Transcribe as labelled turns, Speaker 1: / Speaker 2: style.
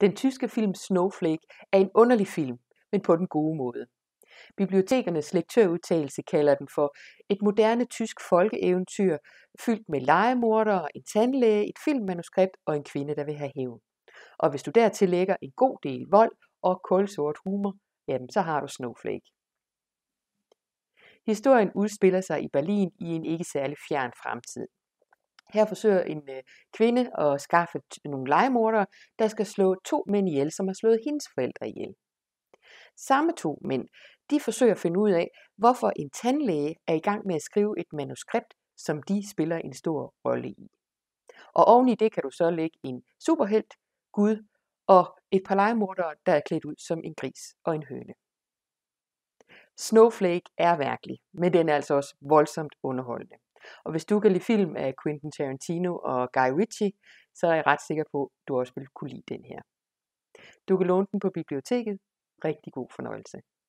Speaker 1: Den tyske film Snowflake er en underlig film, men på den gode måde. Bibliotekernes lektørudtalelse kalder den for et moderne tysk folkeeventyr, fyldt med legemordere, en tandlæge, et filmmanuskript og en kvinde, der vil have hævn. Og hvis du dertil lægger en god del vold og kulsort humor, jamen så har du Snowflake. Historien udspiller sig i Berlin i en ikke særlig fjern fremtid. Her forsøger en øh, kvinde at skaffe nogle legemordere, der skal slå to mænd ihjel, som har slået hendes forældre ihjel. Samme to mænd, de forsøger at finde ud af, hvorfor en tandlæge er i gang med at skrive et manuskript, som de spiller en stor rolle i. Og oven i det kan du så lægge en superhelt, Gud og et par legemordere, der er klædt ud som en gris og en høne. Snowflake er virkelig, men den er altså også voldsomt underholdende. Og hvis du kan lide film af Quentin Tarantino og Guy Ritchie, så er jeg ret sikker på, at du også vil kunne lide den her. Du kan låne den på biblioteket. Rigtig god fornøjelse.